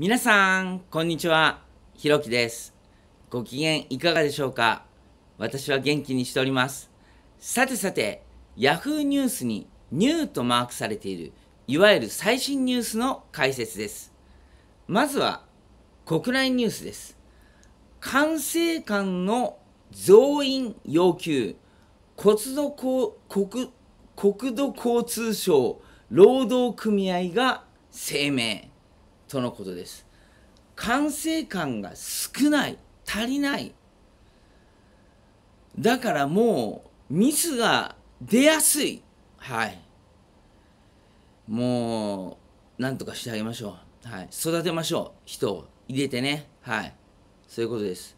皆さん、こんにちは。ひろきです。ご機嫌いかがでしょうか私は元気にしております。さてさて、Yahoo ニュースにニューとマークされている、いわゆる最新ニュースの解説です。まずは、国内ニュースです。管制官の増員要求、国土交通省労働組合が声明。とのことです完成感が少ない足りないだからもうミスが出やすいはいもうなんとかしてあげましょうはい育てましょう人を入れてねはいそういうことです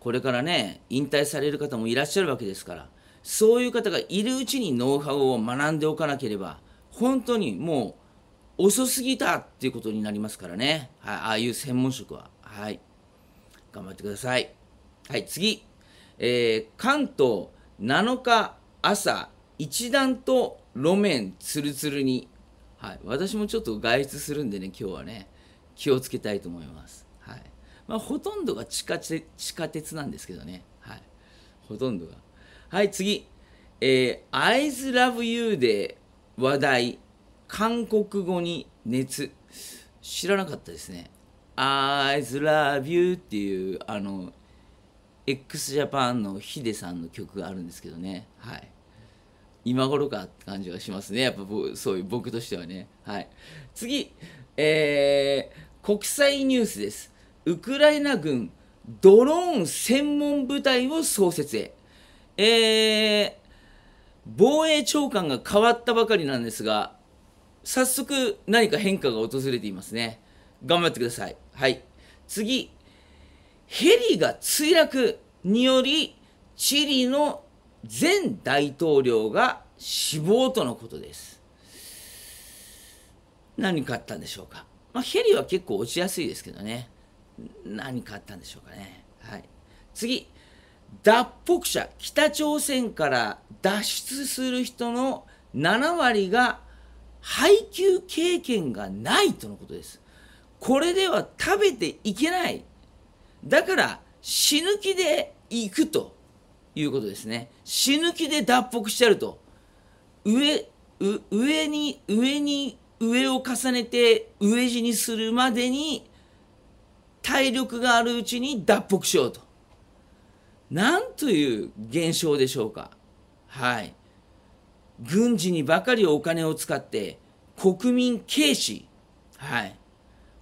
これからね引退される方もいらっしゃるわけですからそういう方がいるうちにノウハウを学んでおかなければ本当にもう遅すぎたっていうことになりますからね。はい、ああいう専門職は。はい。頑張ってください。はい、次。えー、関東7日朝、一段と路面ツルツルに。はい、私もちょっと外出するんでね、今日はね、気をつけたいと思います。はい。まあ、ほとんどが地下地下鉄なんですけどね。はい。ほとんどが。はい、次。えー、I's Love You で話題。韓国語に熱知らなかったですね I love you っていうあの x ジャパンのヒデさんの曲があるんですけどねはい今頃かって感じはしますねやっぱそういう僕としてはねはい次えー、国際ニュースですウクライナ軍ドローン専門部隊を創設へえー、防衛長官が変わったばかりなんですが早速何か変化が訪れていますね。頑張ってください。はい。次、ヘリが墜落により、チリの前大統領が死亡とのことです。何かあったんでしょうか。まあ、ヘリは結構落ちやすいですけどね。何かあったんでしょうかね。はい。次、脱北者、北朝鮮から脱出する人の7割が配給経験がないとのことです。これでは食べていけない。だから、死ぬ気で行くということですね。死ぬ気で脱北しちゃると。上、上に、上に、上を重ねて上地にするまでに、体力があるうちに脱北しようと。なんという現象でしょうか。はい。軍事にばかりお金を使って国民軽視はい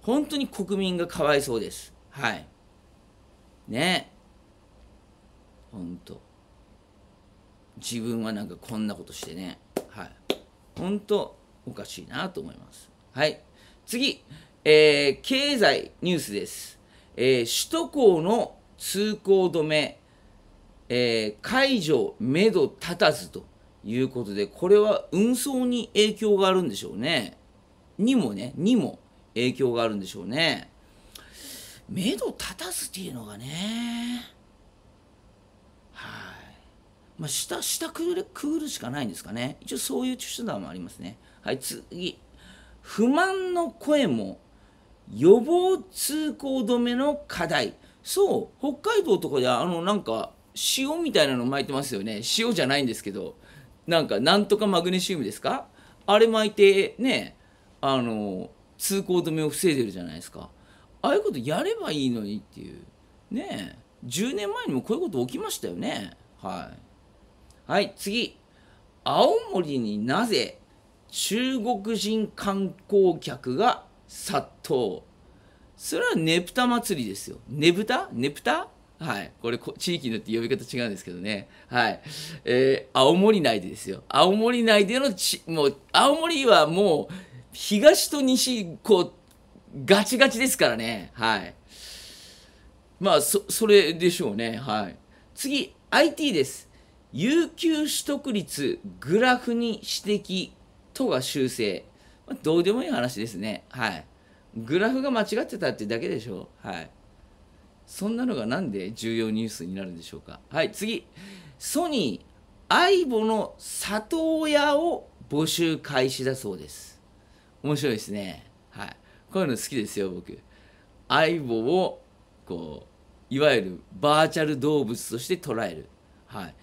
本当に国民がかわいそうですはいね本当自分はなんかこんなことしてねはい本当おかしいなと思いますはい次、えー、経済ニュースです、えー、首都高の通行止め、えー、解除めど立たずということで、これは運送に影響があるんでしょうね。にもね、にも影響があるんでしょうね。目処立たすっていうのがね、はい、まあ、下、下くぐる、くるしかないんですかね。一応そういう手段もありますね。はい、次。不満の声も予防通行止めの課題。そう、北海道とかであの、なんか、塩みたいなの巻いてますよね。塩じゃないんですけど、なんかなんとかマグネシウムですかあれ巻いてねあの通行止めを防いでるじゃないですかああいうことやればいいのにっていうねえ10年前にもこういうこと起きましたよねはいはい次青森になぜ中国人観光客が殺到それはねぷた祭りですよねぶたねぷたはい。これ、地域によって呼び方違うんですけどね。はい。えー、青森内でですよ。青森内でのち、もう、青森はもう、東と西、こう、ガチガチですからね。はい。まあ、そ、それでしょうね。はい。次、IT です。有給取得率、グラフに指摘、都が修正。まあ、どうでもいい話ですね。はい。グラフが間違ってたってだけでしょう。はい。そんなのがなんで重要ニュースになるんでしょうかはい次ソニーアイボの里親を募集開始だそうです面白いですねはいこういうの好きですよ僕アイボをこういわゆるバーチャル動物として捉えるはい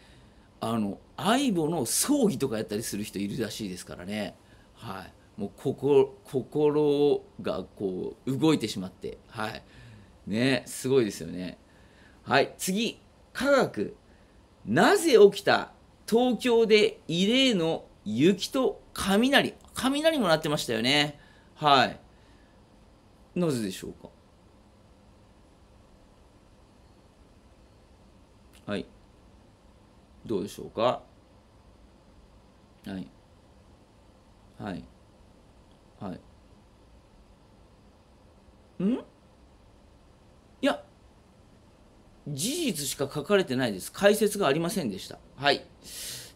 あのアイボの葬儀とかやったりする人いるらしいですからねはいもう心心がこう動いてしまってはいねすごいですよねはい次科学なぜ起きた東京で異例の雪と雷雷も鳴ってましたよねはいなぜでしょうかはいどうでしょうかはいはいはいん事実しか書かれてないです。解説がありませんでした。はい。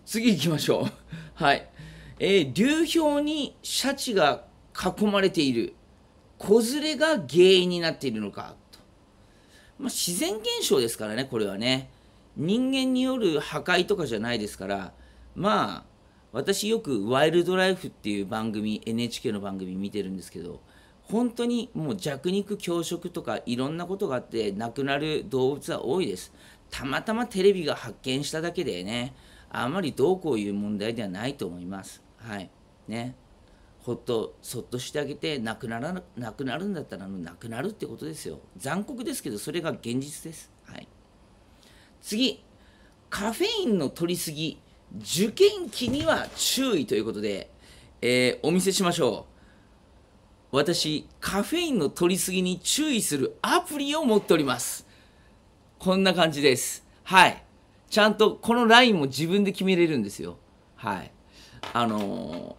次行きましょう。はい。えー、流氷にシャチが囲まれている。子連れが原因になっているのか。とまあ、自然現象ですからね、これはね。人間による破壊とかじゃないですから、まあ、私よくワイルドライフっていう番組、NHK の番組見てるんですけど、本当にもう弱肉強食とかいろんなことがあって亡くなる動物は多いですたまたまテレビが発見しただけでねあまりどうこういう問題ではないと思いますはいねほっとそっとしてあげて亡くならなくなるんだったら亡くなるってことですよ残酷ですけどそれが現実ですはい次カフェインの取りすぎ受験期には注意ということで、えー、お見せしましょう私カフェインの取りすぎに注意するアプリを持っておりますこんな感じですはいちゃんとこのラインも自分で決めれるんですよはいあの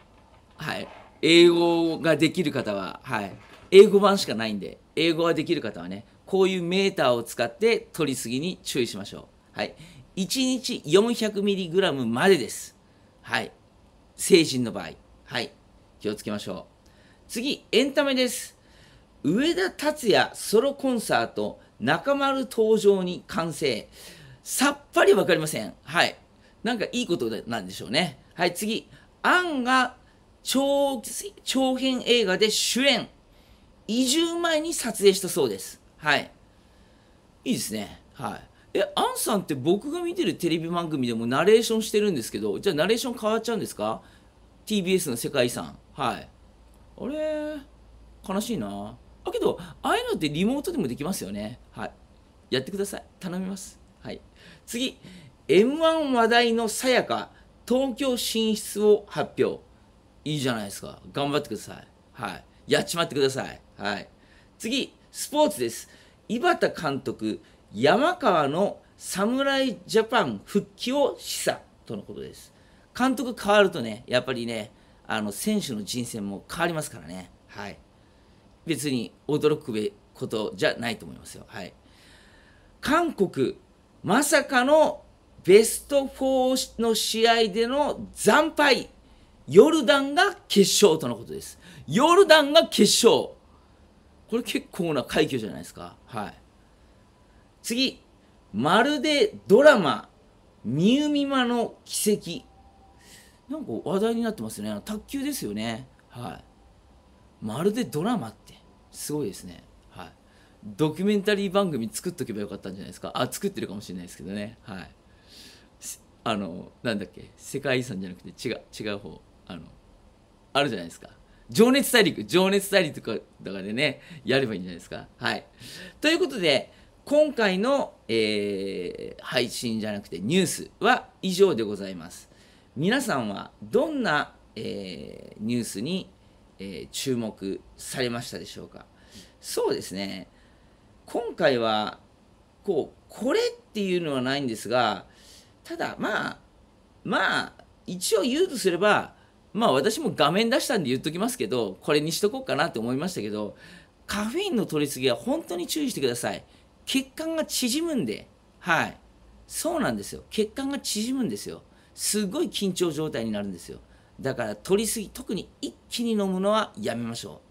ー、はい英語ができる方ははい英語版しかないんで英語ができる方はねこういうメーターを使って取りすぎに注意しましょうはい1日 400mg までですはい成人の場合はい気をつけましょう次、エンタメです。上田達也ソロコンサート、中丸登場に完成。さっぱりわかりません。はい。なんかいいことなんでしょうね。はい、次。アンが長長編映画で主演。移住前に撮影したそうです。はい。いいですね。はい。え、アンさんって僕が見てるテレビ番組でもナレーションしてるんですけど、じゃあナレーション変わっちゃうんですか ?TBS の世界遺産。はい。あれ悲しいなあけどああいうのってリモートでもできますよねはいやってください頼みますはい次 M1 話題のさやか東京進出を発表いいじゃないですか頑張ってくださいはいやっちまってくださいはい次スポーツです井端監督山川の侍ジャパン復帰を示唆とのことです監督変わるとねやっぱりねあの選手の人生も変わりますからね、はい、別に驚くべことじゃないと思いますよ。はい、韓国、まさかのベスト4の試合での惨敗、ヨルダンが決勝とのことです。ヨルダンが決勝、これ結構な快挙じゃないですか。はい、次、まるでドラマ、ミュみミマの奇跡なんか話題になってますね。卓球ですよね。はい。まるでドラマって、すごいですね。はい。ドキュメンタリー番組作っとけばよかったんじゃないですか。あ、作ってるかもしれないですけどね。はい。あの、なんだっけ、世界遺産じゃなくて違う、違う方。あの、あるじゃないですか。情熱大陸、情熱大陸とかだかでね、やればいいんじゃないですか。はい。ということで、今回の、えー、配信じゃなくてニュースは以上でございます。皆さんはどんな、えー、ニュースに、えー、注目されましたでしょうかそうですね今回はこうこれっていうのはないんですがただまあまあ一応言うとすればまあ私も画面出したんで言っときますけどこれにしとこうかなって思いましたけどカフェインの取りすぎは本当に注意してください血管が縮むんではいそうなんですよ血管が縮むんですよすごい緊張状態になるんですよだから取りすぎ特に一気に飲むのはやめましょ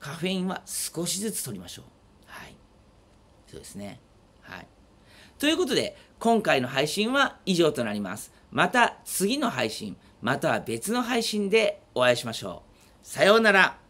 うカフェインは少しずつ取りましょうはいそうですねはいということで今回の配信は以上となりますまた次の配信または別の配信でお会いしましょうさようなら